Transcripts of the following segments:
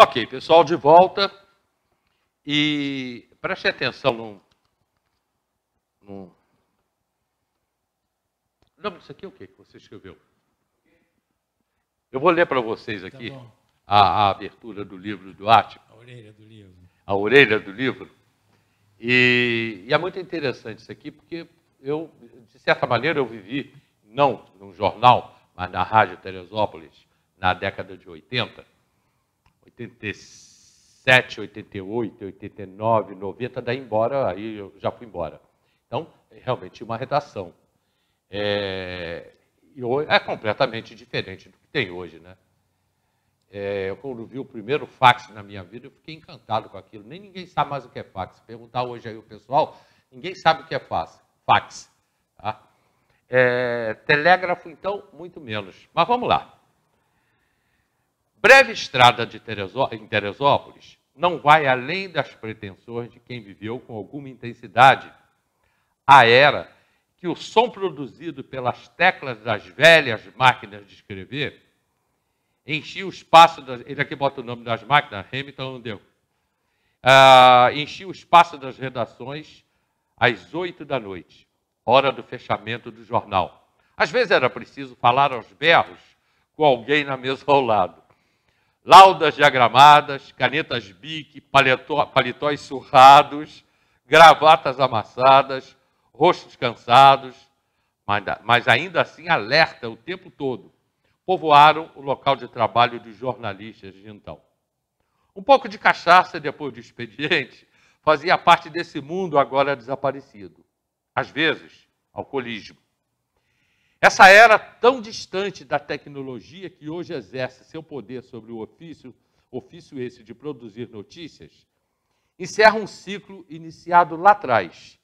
Ok, pessoal, de volta. E preste atenção num. Não, isso aqui é o que você escreveu? Eu vou ler para vocês tá aqui tá a, a, abertura do livro do Ático. A orelha do livro. A orelha do livro. E, e é muito interessante isso aqui, porque eu, de certa maneira, eu vivi, não num jornal, mas na Rádio Teresópolis, na década de 80 87, 88, 89, 90, daí embora, aí eu já fui embora. Então, é realmente uma redação. É, é completamente diferente do que tem hoje, né? É, eu, quando vi o primeiro fax na minha vida, eu fiquei encantado com aquilo. Nem ninguém sabe mais o que é fax. Perguntar hoje aí o pessoal, ninguém sabe o que é fax. fax tá? é, telégrafo, então, muito menos. Mas vamos lá breve estrada de Teresó em Teresópolis não vai além das pretensões de quem viveu com alguma intensidade a era que o som produzido pelas teclas das velhas máquinas de escrever enchia o espaço. Das, ele aqui bota o nome das máquinas, Hamilton deu. Ah, enchia o espaço das redações às oito da noite, hora do fechamento do jornal. Às vezes era preciso falar aos berros com alguém na mesa ao lado laudas diagramadas, canetas bique, paletó, surrados, gravatas amassadas, rostos cansados, mas ainda assim alerta o tempo todo, povoaram o local de trabalho dos jornalistas de então. Um pouco de cachaça depois do expediente fazia parte desse mundo agora desaparecido. Às vezes, alcoolismo. Essa era tão distante da tecnologia que hoje exerce seu poder sobre o ofício, ofício esse de produzir notícias, encerra um ciclo iniciado lá atrás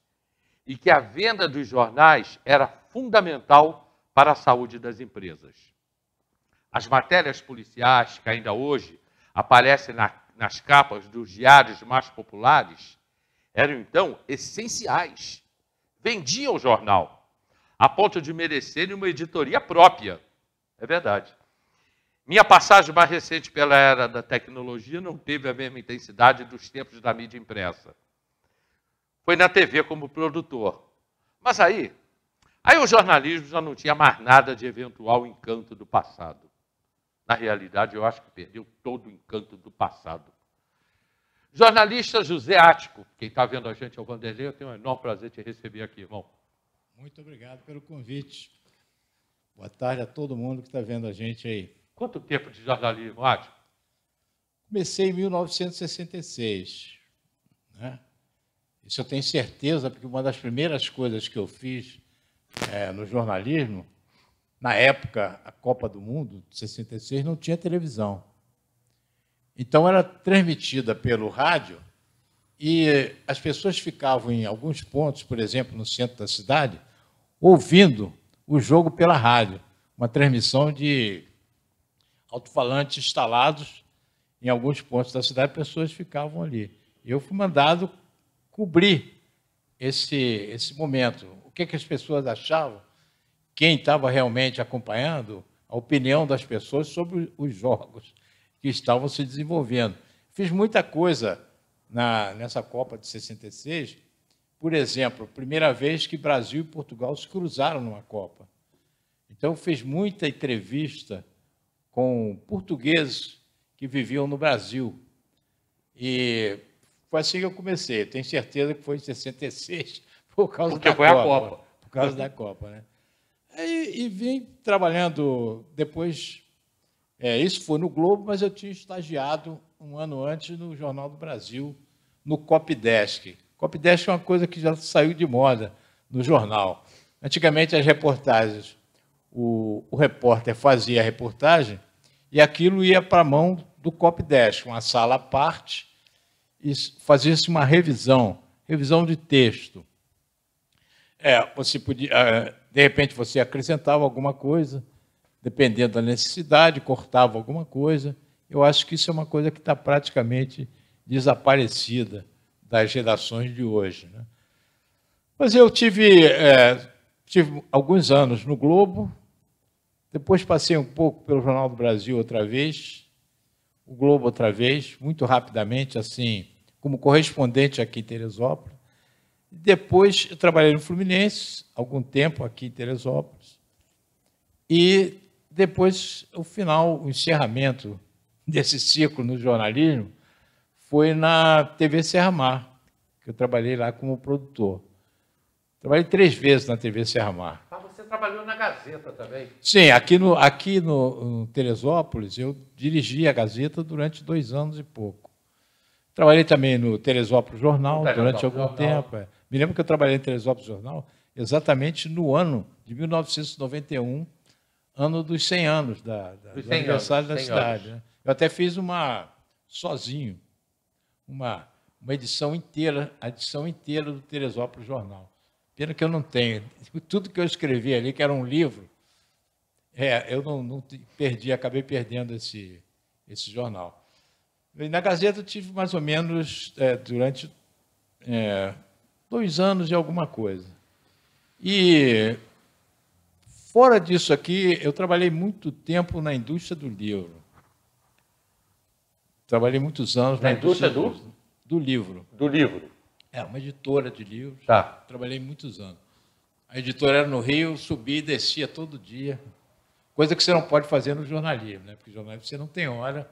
e que a venda dos jornais era fundamental para a saúde das empresas. As matérias policiais que ainda hoje aparecem na, nas capas dos diários mais populares eram então essenciais. Vendiam o jornal a ponto de merecerem uma editoria própria. É verdade. Minha passagem mais recente pela era da tecnologia não teve a mesma intensidade dos tempos da mídia impressa. Foi na TV como produtor. Mas aí, aí o jornalismo já não tinha mais nada de eventual encanto do passado. Na realidade, eu acho que perdeu todo o encanto do passado. Jornalista José Ático, quem está vendo a gente é o Vanderlei, eu tenho um enorme prazer de te receber aqui, irmão. Muito obrigado pelo convite. Boa tarde a todo mundo que está vendo a gente aí. Quanto tempo de jornalismo, Adi? Comecei em 1966. Né? Isso eu tenho certeza, porque uma das primeiras coisas que eu fiz é, no jornalismo, na época, a Copa do Mundo, de 66, não tinha televisão. Então, era transmitida pelo rádio e as pessoas ficavam em alguns pontos, por exemplo, no centro da cidade, ouvindo o jogo pela rádio, uma transmissão de alto-falantes instalados em alguns pontos da cidade, pessoas ficavam ali. Eu fui mandado cobrir esse, esse momento. O que, é que as pessoas achavam? Quem estava realmente acompanhando? A opinião das pessoas sobre os jogos que estavam se desenvolvendo. Fiz muita coisa na, nessa Copa de 66, por exemplo, primeira vez que Brasil e Portugal se cruzaram numa Copa. Então, fez muita entrevista com portugueses que viviam no Brasil. E foi assim que eu comecei. Tenho certeza que foi em 66, por causa Porque da foi Copa. A Copa. Por causa da Copa, né? E, e vim trabalhando depois. É, isso foi no Globo, mas eu tinha estagiado um ano antes no Jornal do Brasil, no Copdesk. Copdesk é uma coisa que já saiu de moda no jornal. Antigamente, as reportagens, o, o repórter fazia a reportagem e aquilo ia para a mão do Copdesk, uma sala à parte, e fazia-se uma revisão, revisão de texto. É, você podia, é, de repente você acrescentava alguma coisa, dependendo da necessidade, cortava alguma coisa. Eu acho que isso é uma coisa que está praticamente desaparecida das gerações de hoje. Né? Mas eu tive, é, tive alguns anos no Globo, depois passei um pouco pelo Jornal do Brasil outra vez, o Globo outra vez, muito rapidamente, assim, como correspondente aqui em Teresópolis. Depois trabalhei no Fluminense, algum tempo aqui em Teresópolis. E depois, o final, o encerramento desse ciclo no jornalismo, foi na TV Serra Mar, que eu trabalhei lá como produtor. Trabalhei três vezes na TV Serra Mar. Mas você trabalhou na Gazeta também? Sim, aqui no, aqui no, no Teresópolis eu dirigi a Gazeta durante dois anos e pouco. Trabalhei também no Teresópolis Jornal durante algum Jornal. tempo. É. Me lembro que eu trabalhei no Teresópolis Jornal exatamente no ano de 1991, ano dos 100 anos da, da, 100 do aniversário anos, da cidade. Né? Eu até fiz uma sozinho, uma, uma edição inteira, a edição inteira do Teresópolis Jornal. Pena que eu não tenho. Tudo que eu escrevi ali, que era um livro, é, eu não, não perdi, acabei perdendo esse, esse jornal. E na Gazeta eu tive mais ou menos, é, durante é, dois anos e alguma coisa. E fora disso aqui, eu trabalhei muito tempo na indústria do livro. Trabalhei muitos anos na, na indústria, indústria do... do livro. Do livro. É, uma editora de livros. Tá. Trabalhei muitos anos. A editora era no Rio, subia e descia todo dia. Coisa que você não pode fazer no jornalismo, né? Porque jornalismo você não tem hora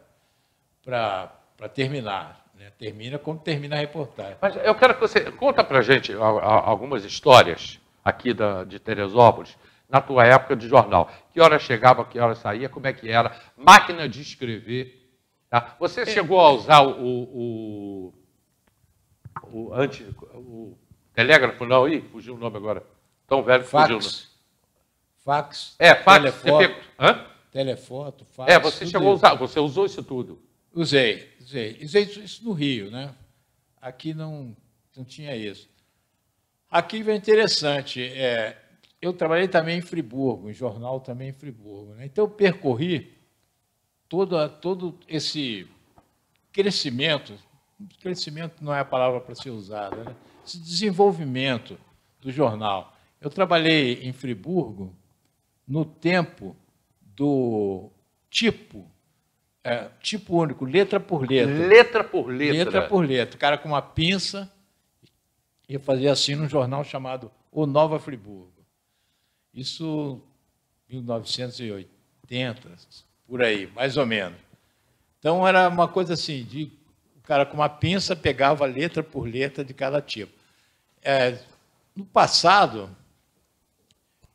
para terminar. Né? Termina como termina a reportagem. Mas eu quero que você conta para gente algumas histórias aqui da, de Teresópolis, na tua época de jornal. Que hora chegava, que hora saía, como é que era? Máquina de escrever Tá? Você é. chegou a usar o, o, o, anti, o telégrafo? Não, aí fugiu o nome agora. Tão velho que fax. fugiu Fax. Né? Fax. É, fax. Telefoto, Hã? telefoto fax. É, você chegou a usar, você usou isso tudo. Usei, usei. Usei isso no Rio, né? Aqui não, não tinha isso. Aqui vem é interessante. É, eu trabalhei também em Friburgo, em jornal também em Friburgo. Né? Então, eu percorri todo todo esse crescimento, crescimento não é a palavra para ser usada, né? esse desenvolvimento do jornal. Eu trabalhei em Friburgo no tempo do tipo, é, tipo único, letra por letra. Letra por letra. Letra por letra. O cara com uma pinça ia fazer assim num jornal chamado O Nova Friburgo. Isso 1980, por aí, mais ou menos. Então era uma coisa assim, de, o cara com uma pinça pegava letra por letra de cada tipo. É, no passado,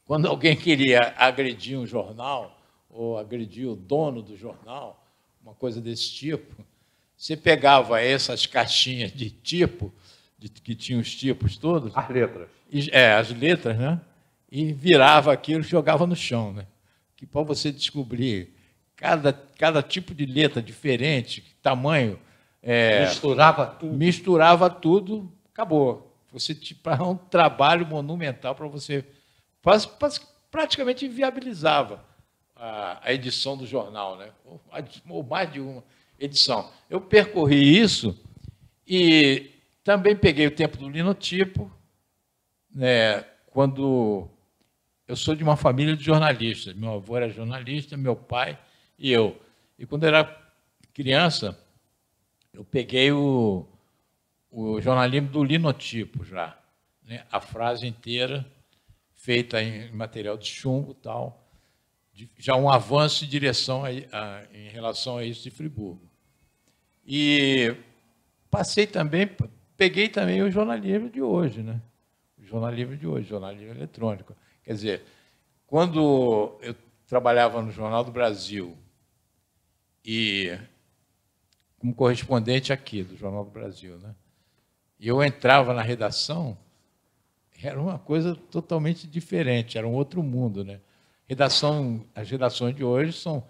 quando alguém queria agredir um jornal ou agredir o dono do jornal, uma coisa desse tipo, você pegava essas caixinhas de tipo, de, que tinha os tipos todos. As letras. E, é, as letras, né? E virava aquilo e jogava no chão, né? Que para você descobrir cada, cada tipo de letra diferente, tamanho. É, misturava tudo. Misturava tudo, acabou. Você tipo, um trabalho monumental para você. Praticamente inviabilizava a, a, edição do jornal, né? Ou, ou mais de uma edição. Eu percorri isso e também peguei o tempo do linotipo, né? Quando eu sou de uma família de jornalistas, meu avô era jornalista, meu pai e eu. E quando eu era criança, eu peguei o, o jornalismo do linotipo já, né? a frase inteira feita em material de chumbo tal, de, já um avanço em direção a, a, em relação a isso de Friburgo. E passei também, peguei também o jornalismo de hoje, né? O jornalismo de hoje, jornalismo eletrônico. Quer dizer, quando eu trabalhava no Jornal do Brasil e como correspondente aqui do Jornal do Brasil, né? E eu entrava na redação, era uma coisa totalmente diferente, era um outro mundo, né? Redação, as redações de hoje são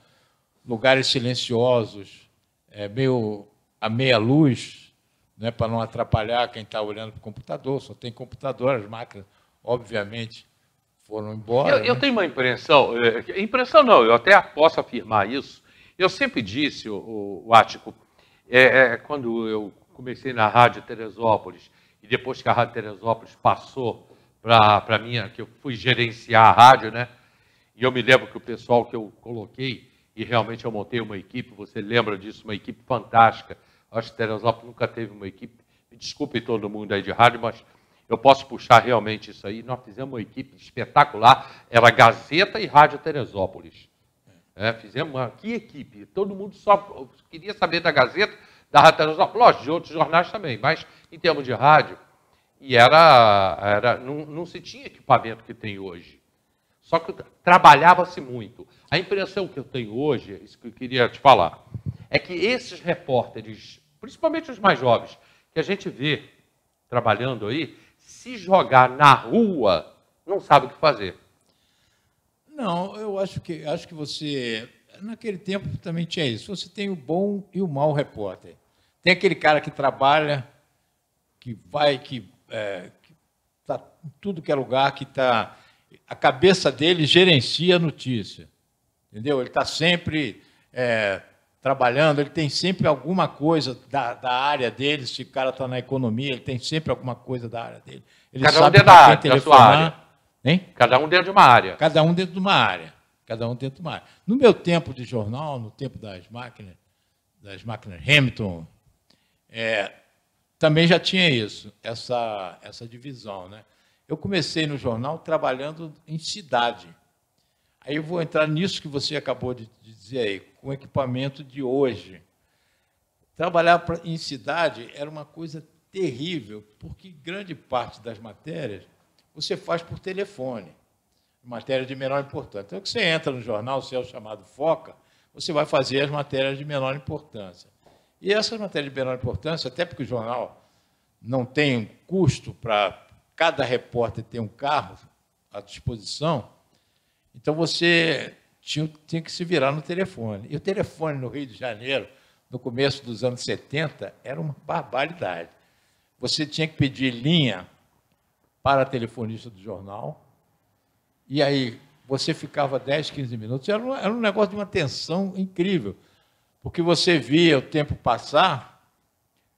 lugares silenciosos, é, meio a meia luz, né, para não atrapalhar quem está olhando para o computador. Só tem computador, as máquinas, obviamente, foram embora. Eu, né? eu tenho uma impressão, é, impressão não, eu até posso afirmar isso, eu sempre disse, o, o Ático, é, é, quando eu comecei na Rádio Teresópolis, e depois que a Rádio Teresópolis passou para mim, que eu fui gerenciar a rádio, né? E eu me lembro que o pessoal que eu coloquei, e realmente eu montei uma equipe, você lembra disso, uma equipe fantástica. Acho que Teresópolis nunca teve uma equipe. Me desculpe todo mundo aí de rádio, mas eu posso puxar realmente isso aí. Nós fizemos uma equipe espetacular, era Gazeta e Rádio Teresópolis. É, fizemos aqui equipe, todo mundo só queria saber da Gazeta, da Rádio lógico, de outros jornais também, mas em termos de rádio, e era, era não, não se tinha equipamento que tem hoje. Só que trabalhava-se muito. A impressão que eu tenho hoje, é isso que eu queria te falar, é que esses repórteres, principalmente os mais jovens, que a gente vê trabalhando aí, se jogar na rua, não sabe o que fazer. Não, eu acho que acho que você naquele tempo também tinha isso. Você tem o bom e o mau repórter. Tem aquele cara que trabalha, que vai, que é, está tudo que é lugar, que está. A cabeça dele gerencia a notícia. Entendeu? Ele está sempre é, trabalhando, ele tem sempre alguma coisa da, da área dele. Se o cara está na economia, ele tem sempre alguma coisa da área dele. Ele Cada sabe um é da, da sua área. Hein? Cada um dentro de uma área. Cada um dentro de uma área. Cada um dentro de uma área. No meu tempo de jornal, no tempo das máquinas, das máquinas Hamilton, é, também já tinha isso, essa, essa divisão. Né? Eu comecei no jornal trabalhando em cidade. Aí eu vou entrar nisso que você acabou de dizer aí, com equipamento de hoje. Trabalhar em cidade era uma coisa terrível, porque grande parte das matérias você faz por telefone. Matéria de menor importância. Então, que você entra no jornal, se é o chamado Foca, você vai fazer as matérias de menor importância. E essas matérias de menor importância, até porque o jornal não tem um custo para cada repórter ter um carro à disposição, então você tinha, tinha que se virar no telefone. E o telefone no Rio de Janeiro, no começo dos anos 70, era uma barbaridade. Você tinha que pedir linha para telefonista do jornal. E aí você ficava 10, 15 minutos. Era um, era um negócio de uma tensão incrível, porque você via o tempo passar,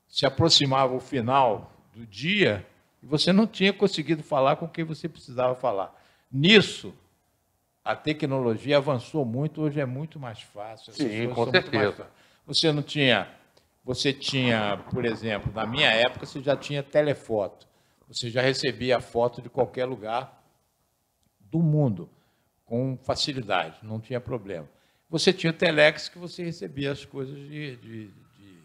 se aproximava o final do dia e você não tinha conseguido falar com quem você precisava falar. Nisso, a tecnologia avançou muito, hoje é muito mais fácil. Sim, com certeza. Você não tinha, você tinha, por exemplo, na minha época você já tinha telefoto. Você já recebia a foto de qualquer lugar do mundo com facilidade, não tinha problema. Você tinha o Telex que você recebia as coisas de, de, de,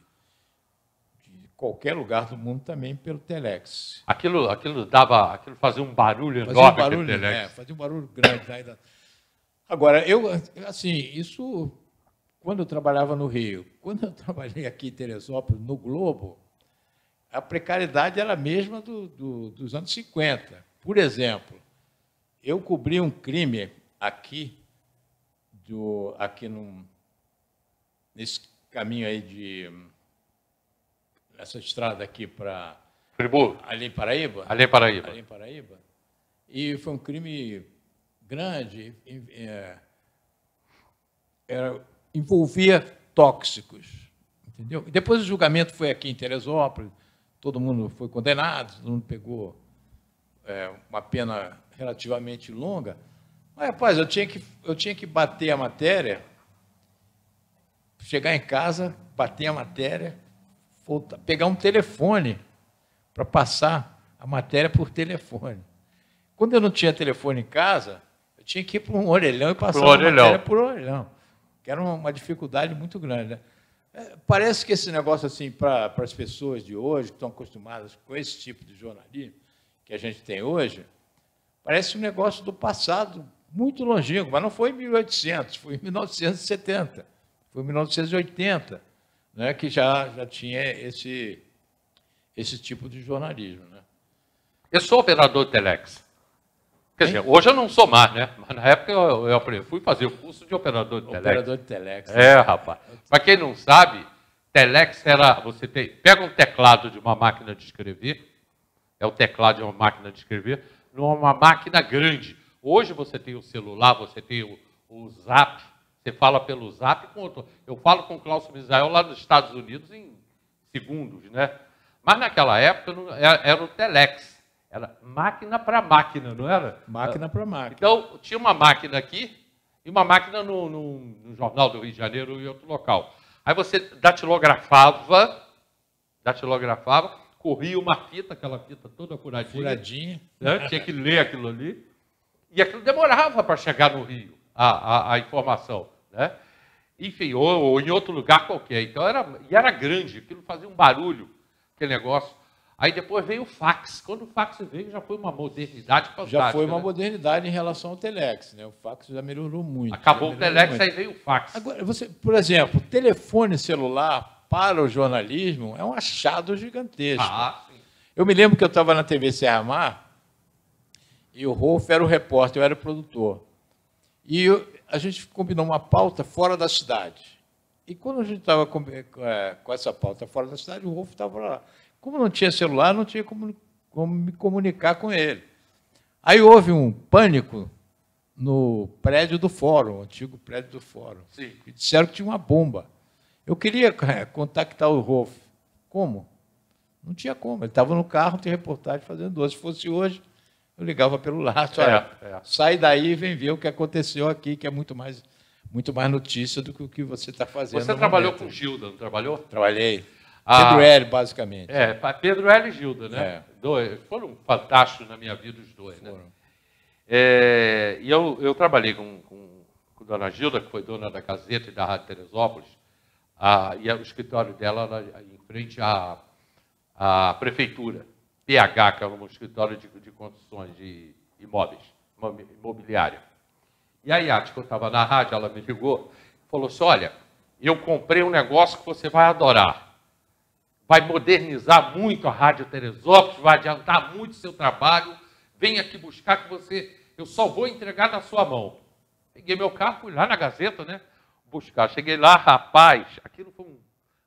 de qualquer lugar do mundo também pelo Telex. Aquilo, aquilo dava, aquilo fazia um barulho enorme. um barulho, Telex. É, fazia um barulho grande. Ainda. Agora, eu, assim, isso quando eu trabalhava no Rio, quando eu trabalhei aqui em Teresópolis, no Globo, a precariedade era a mesma do, do, dos anos 50. Por exemplo, eu cobri um crime aqui, do, aqui num, nesse caminho aí de. essa estrada aqui para. Friburgo. Ali em Paraíba? Ali em Paraíba. Paraíba. E foi um crime grande, é, era, envolvia tóxicos. Entendeu? E depois o julgamento foi aqui em Teresópolis todo mundo foi condenado, todo mundo pegou é, uma pena relativamente longa. Mas, rapaz, eu tinha, que, eu tinha que bater a matéria, chegar em casa, bater a matéria, voltar, pegar um telefone para passar a matéria por telefone. Quando eu não tinha telefone em casa, eu tinha que ir para um orelhão e passar a orelhão. matéria por orelhão, que era uma, uma dificuldade muito grande. Né? É, parece que esse negócio, assim, para as pessoas de hoje, que estão acostumadas com esse tipo de jornalismo que a gente tem hoje, parece um negócio do passado, muito longínquo, mas não foi em 1800, foi em 1970, foi em 1980, né, que já, já tinha esse, esse tipo de jornalismo. Né? Eu sou operador Telex. Quer dizer, hoje eu não sou mais, né? Mas na época eu, eu, eu fui fazer o curso de operador de telex. Operador de telex. É, rapaz. Para quem não sabe, telex era. Você tem, pega um teclado de uma máquina de escrever, é o teclado de uma máquina de escrever, numa máquina grande. Hoje você tem o celular, você tem o, o zap, você fala pelo zap com outro. Eu falo com o Cláudio Misael lá nos Estados Unidos em segundos, né? Mas naquela época é, era o telex. Era máquina para máquina, não era? Máquina para máquina. Então, tinha uma máquina aqui e uma máquina no, no, no, Jornal do Rio de Janeiro e outro local. Aí você datilografava, datilografava, corria uma fita, aquela fita toda furadinha. Curadinha. Né? Tinha que ler aquilo ali. E aquilo demorava para chegar no Rio, a, a, a informação. Né? Enfim, ou, ou, em outro lugar qualquer. Então era, e era grande, aquilo fazia um barulho, aquele negócio. Aí depois veio o fax. Quando o fax veio, já foi uma modernidade fantástica. Já foi uma né? modernidade em relação ao telex, né? O fax já melhorou muito. Acabou melhorou o telex, muito. aí veio o fax. Agora, você, por exemplo, telefone celular para o jornalismo é um achado gigantesco. Ah, sim. Eu me lembro que eu estava na TV Serra Mar e o Rolf era o repórter, eu era o produtor. E eu, a gente combinou uma pauta fora da cidade. E quando a gente estava com, é, com, essa pauta fora da cidade, o Rolf estava lá. Como não tinha celular, não tinha como, como me comunicar com ele. Aí houve um pânico no prédio do fórum, o antigo prédio do fórum. Sim. E disseram que tinha uma bomba. Eu queria é, contactar o Rolf. Como? Não tinha como. Ele estava no carro tinha reportagem fazendo doce. Se fosse hoje, eu ligava pelo laço. É, é. Sai daí e vem ver o que aconteceu aqui, que é muito mais, muito mais notícia do que o que você está fazendo. Você trabalhou momento. com Gilda, não trabalhou? Trabalhei. Ah, Pedro Hélio, basicamente. É, Pedro Hélio e Gilda, né? É. Dois, foram fantásticos na minha vida os dois, né? foram. né? É, e eu, eu trabalhei com, com, com Dona Gilda, que foi dona da Gazeta e da Rádio Teresópolis, ah, e o escritório dela era em frente à, à prefeitura, PH, que era é um escritório de, de de imóveis, imobiliário. E aí, Yati, eu estava na rádio, ela me ligou, falou assim, olha, eu comprei um negócio que você vai adorar vai modernizar muito a Rádio Teresópolis, vai adiantar muito o seu trabalho. Venha aqui buscar que você, eu só vou entregar na sua mão. Peguei meu carro, fui lá na Gazeta, né? Buscar. Cheguei lá, rapaz, aquilo foi um,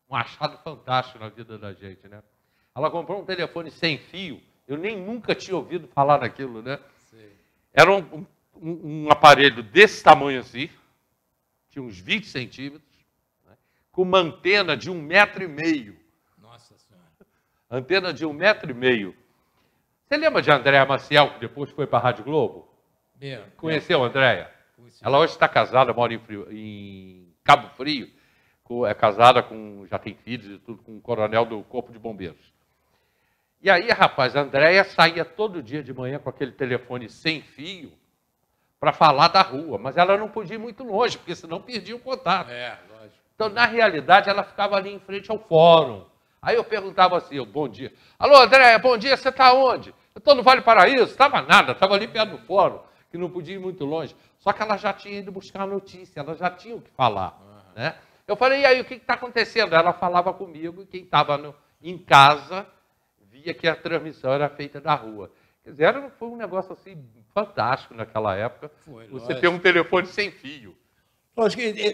um achado fantástico na vida da gente, né? Ela comprou um telefone sem fio, eu nem nunca tinha ouvido falar naquilo, né? Sim. Era um, um, um aparelho desse tamanho assim, tinha uns 20 centímetros, né? com uma antena de um metro e meio antena de um metro e meio. Você lembra de Andréa Maciel, que depois foi para a Rádio Globo? Conheceu a Andréa? Ela hoje está casada, mora em, Frio, em, Cabo Frio, é casada com, já tem filhos e tudo, com um coronel do Corpo de Bombeiros. E aí, rapaz, a Andréa saía todo dia de manhã com aquele telefone sem fio para falar da rua, mas ela não podia ir muito longe, porque senão perdia o contato. É, lógico. Então, na realidade, ela ficava ali em frente ao fórum Aí eu perguntava assim, eu, bom dia. Alô, André, bom dia, você está onde? Eu estou no Vale Paraíso? Estava nada, estava ali perto do fórum, que não podia ir muito longe. Só que ela já tinha ido buscar a notícia, ela já tinha o que falar. Uhum. Né? Eu falei, e aí, o que está acontecendo? Ela falava comigo, e quem estava em casa via que a transmissão era feita da rua. Quer dizer, era, foi um negócio assim fantástico naquela época. Foi, você lógico. ter um telefone sem fio.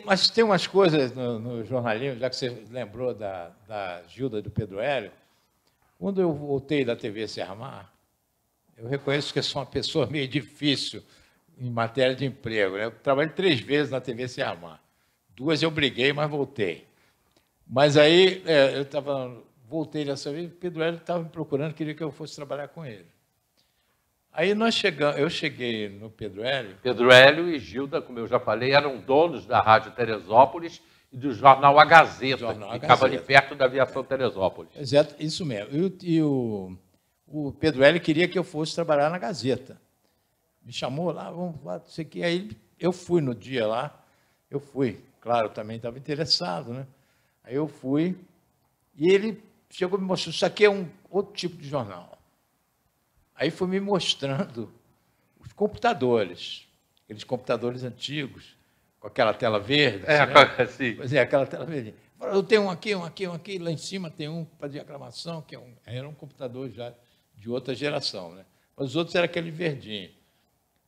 Mas tem umas coisas no, no, jornalismo, já que você lembrou da, da Gilda do Pedro Hélio, quando eu voltei da TV Se Armar, eu reconheço que sou uma pessoa meio difícil em matéria de emprego. Né? Eu trabalhei três vezes na TV Se Armar. Duas eu briguei, mas voltei. Mas aí é, eu estava. Voltei dessa vez, Pedro Hélio estava me procurando, queria que eu fosse trabalhar com ele. Aí nós chegamos, eu cheguei no Pedro Hélio. Pedro Hélio e Gilda, como eu já falei, eram donos da Rádio Teresópolis e do jornal A Gazeta, jornal que ficava ali perto da aviação Teresópolis. Exato, isso mesmo. E, o, o Pedro Hélio queria que eu fosse trabalhar na Gazeta. Me chamou lá, vamos lá, não sei o que. Aí eu fui no dia lá, eu fui. Claro, também estava interessado, né? Aí eu fui e ele chegou e me mostrou, isso aqui é um outro tipo de jornal. Aí foi me mostrando os computadores, aqueles computadores antigos, com aquela tela verde. É, assim. Né? Pois é, aquela tela verde. Eu tenho um aqui, um aqui, um aqui, lá em cima tem um para diagramação, que é um, era um computador já de outra geração, né? Mas os outros era aquele verdinho.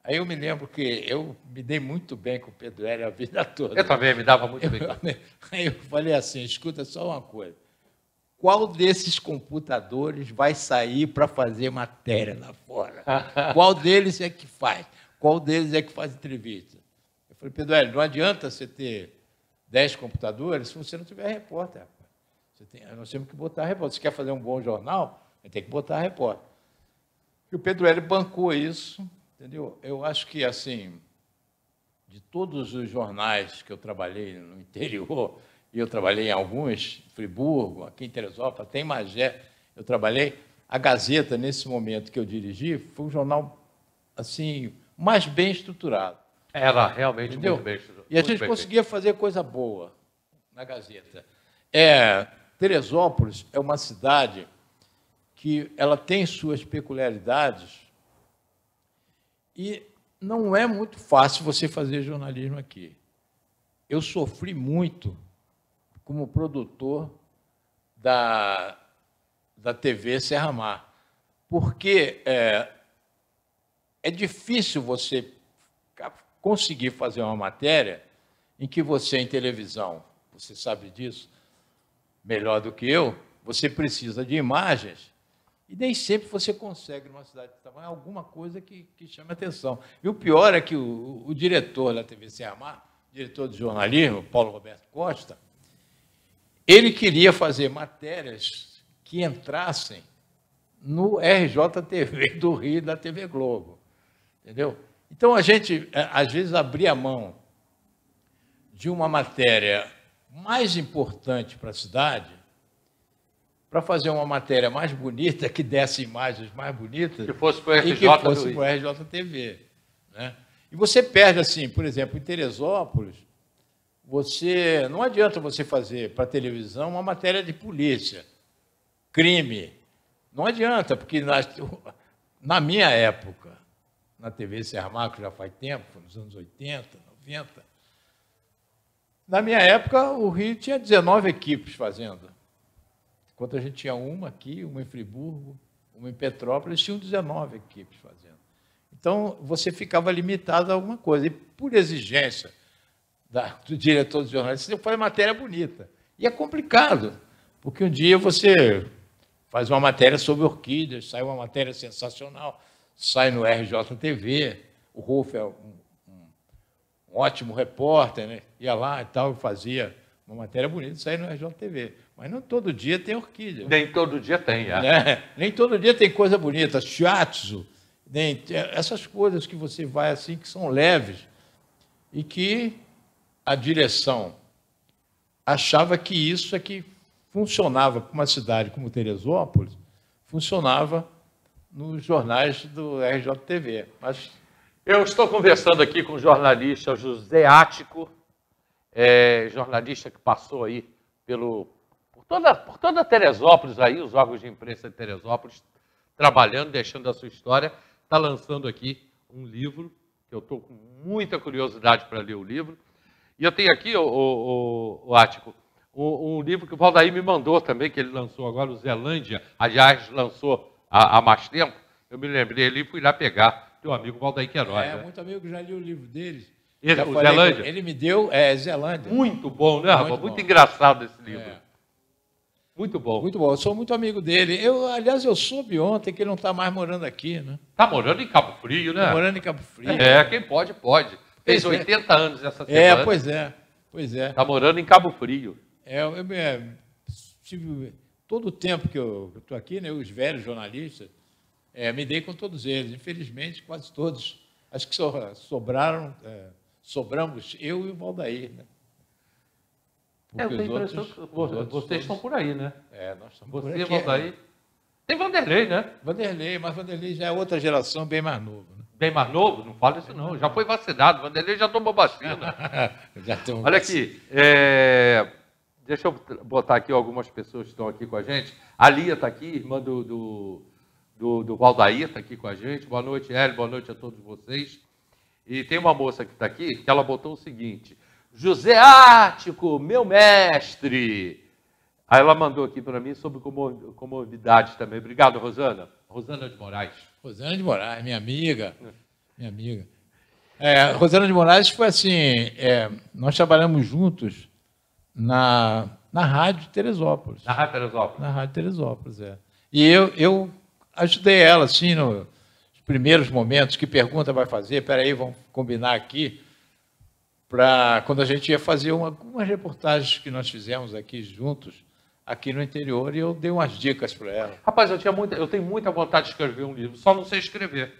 Aí eu me lembro que eu me dei muito bem com o Pedro Hélio a vida toda. Eu também me dava muito bem. Aí eu falei assim, escuta só uma coisa qual desses computadores vai sair para fazer matéria lá fora? qual deles é que faz? Qual deles é que faz entrevista? Eu falei, Pedro Hélio, não adianta você ter 10 computadores se você não tiver repórter. Tem, nós temos que botar repórter. Se quer fazer um bom jornal, tem que botar repórter. E o Pedro Hélio bancou isso, entendeu? Eu acho que, assim, de todos os jornais que eu trabalhei no interior, e eu trabalhei em alguns, Friburgo, aqui em Teresópolis, até em Magé, eu trabalhei. A Gazeta, nesse momento que eu dirigi, foi um jornal assim mais bem estruturado. Era realmente Entendeu? muito bem estruturado. E a gente conseguia feito. fazer coisa boa na Gazeta. É, Teresópolis é uma cidade que ela tem suas peculiaridades e não é muito fácil você fazer jornalismo aqui. Eu sofri muito como produtor da, da TV Serra Mar. Porque é, é difícil você conseguir fazer uma matéria em que você, em televisão, você sabe disso melhor do que eu, você precisa de imagens e nem sempre você consegue, numa cidade de tamanho, é alguma coisa que, que chame atenção. E o pior é que o, o diretor da TV Serra Mar, diretor de jornalismo, Paulo Roberto Costa, ele queria fazer matérias que entrassem no RJTV do Rio da TV Globo. Entendeu? Então a gente, é, às vezes, abria a mão de uma matéria mais importante para a cidade, para fazer uma matéria mais bonita, que desse imagens mais bonitas. Que fosse para o RJ e que fosse para o RJTV. Né? E você perde, assim, por exemplo, em Teresópolis, você não adianta você fazer para televisão uma matéria de polícia, crime. Não adianta, porque na, na minha época, na TV Sermaco já faz tempo, nos anos 80, 90. Na minha época, o Rio tinha 19 equipes fazendo. Enquanto a gente tinha uma aqui, uma em Friburgo, uma em Petrópolis, tinham 19 equipes fazendo. Então, você ficava limitado a alguma coisa. E por exigência da, do diretor do jornal. Você faz matéria bonita. E é complicado, porque um dia você faz uma matéria sobre orquídeas, sai uma matéria sensacional, sai no RJTV, o Rolf é um, um, um ótimo repórter, né? ia lá e tal, fazia uma matéria bonita, sai no RJTV. Mas não todo dia tem orquídea. Nem todo dia tem, é. Né? Nem todo dia tem coisa bonita, shiatsu, nem é, essas coisas que você vai assim, que são leves e que a direção achava que isso é que funcionava para uma cidade como Teresópolis, funcionava nos jornais do RJTV. Mas... Eu estou conversando aqui com o jornalista José Ático, é, jornalista que passou aí pelo, por, toda, por toda Teresópolis, aí, os órgãos de imprensa de Teresópolis, trabalhando, deixando a sua história, está lançando aqui um livro, que eu estou com muita curiosidade para ler o livro, e eu tenho aqui, o, o, o Ático, um, um, livro que o Valdair me mandou também, que ele lançou agora, o Zelândia, aliás, lançou há, há mais tempo. Eu me lembrei ali e fui lá pegar teu amigo Valdair Queiroz. É, né? muito amigo já li o livro dele. o Zelândia? Ele me deu é, Zelândia. Muito bom, né, Muito, muito bom. engraçado esse livro. É. Muito bom. Muito bom. Eu sou muito amigo dele. Eu, aliás, eu soube ontem que ele não está mais morando aqui, né? Está morando em Cabo Frio, né? Tá morando em Cabo Frio. É, quem pode, pode. Fez 80 é. Né? anos essa é, semana. É, pois é. Pois é. Está morando em Cabo Frio. É, eu, é, tive, todo o tempo que eu estou aqui, né, os velhos jornalistas, é, me dei com todos eles. Infelizmente, quase todos. Acho que so, sobraram, é, sobramos eu e o Valdair. Né? É, eu tenho a impressão que vocês estão por aí, né? É, nós estamos Você, por aqui. Valdair. Tem Vanderlei, né? Vanderlei, mas Vanderlei já é outra geração bem mais nova. Bem mais novo? Não fala isso não. Já foi vacinado. Vanderlei já tomou vacina. já tomou Olha vacina. aqui. É... Deixa eu botar aqui algumas pessoas que estão aqui com a gente. A Lia está aqui, irmã do, do, do, do Valdair, está aqui com a gente. Boa noite, Hélio. Boa noite a todos vocês. E tem uma moça que está aqui que ela botou o seguinte: José Ático, meu mestre. Aí ela mandou aqui para mim sobre comorbilidade também. Obrigado, Rosana. Rosana de Moraes. Rosana de Moraes, minha amiga. Minha amiga. É, Rosana de Moraes foi assim, é, nós trabalhamos juntos na, na Rádio Teresópolis. Na Rádio Teresópolis. Na Rádio Teresópolis, é. E eu, eu ajudei ela, assim, nos primeiros momentos, que pergunta vai fazer, peraí, vamos combinar aqui, para quando a gente ia fazer uma, algumas reportagens que nós fizemos aqui juntos, aqui no interior e eu dei umas uhum. dicas para ela. Rapaz, eu, tinha muita, eu tenho muita vontade de escrever um livro, só não sei escrever.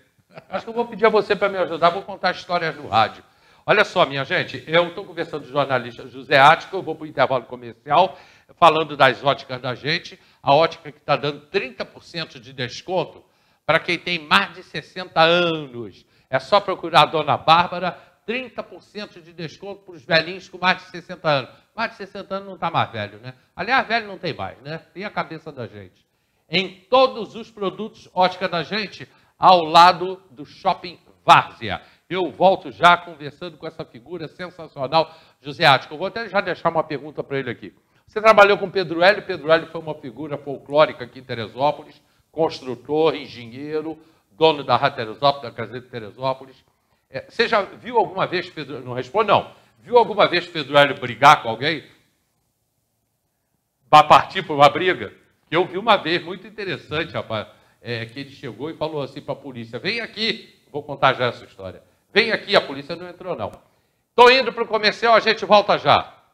Acho que eu vou pedir a você para me ajudar, vou contar histórias no rádio. Olha só, minha gente, eu estou conversando com o jornalista José Ático, eu vou para o intervalo comercial, falando das óticas da gente, a ótica que está dando 30% de desconto para quem tem mais de 60 anos. É só procurar a Dona Bárbara, 30% de desconto para os velhinhos com mais de 60 anos. Mais de 60 anos não está mais velho, né? Aliás, velho não tem mais, né? Tem a cabeça da gente. Em todos os produtos ótica da gente, ao lado do Shopping Várzea. Eu volto já conversando com essa figura sensacional, José Ático. Eu vou até já deixar uma pergunta para ele aqui. Você trabalhou com Pedro Hélio. Pedro Hélio foi uma figura folclórica aqui em Teresópolis, construtor, engenheiro, dono da Rádio Teresópolis, da casa de Teresópolis. É, você já viu alguma vez Pedro Não responde, não. Viu alguma vez Pedro Hélio brigar com alguém? Para partir para uma briga? Eu vi uma vez, muito interessante, rapaz, é, que ele chegou e falou assim para a polícia: vem aqui, vou contar já essa história. Vem aqui, a polícia não entrou, não. Estou indo para o comercial, a gente volta já.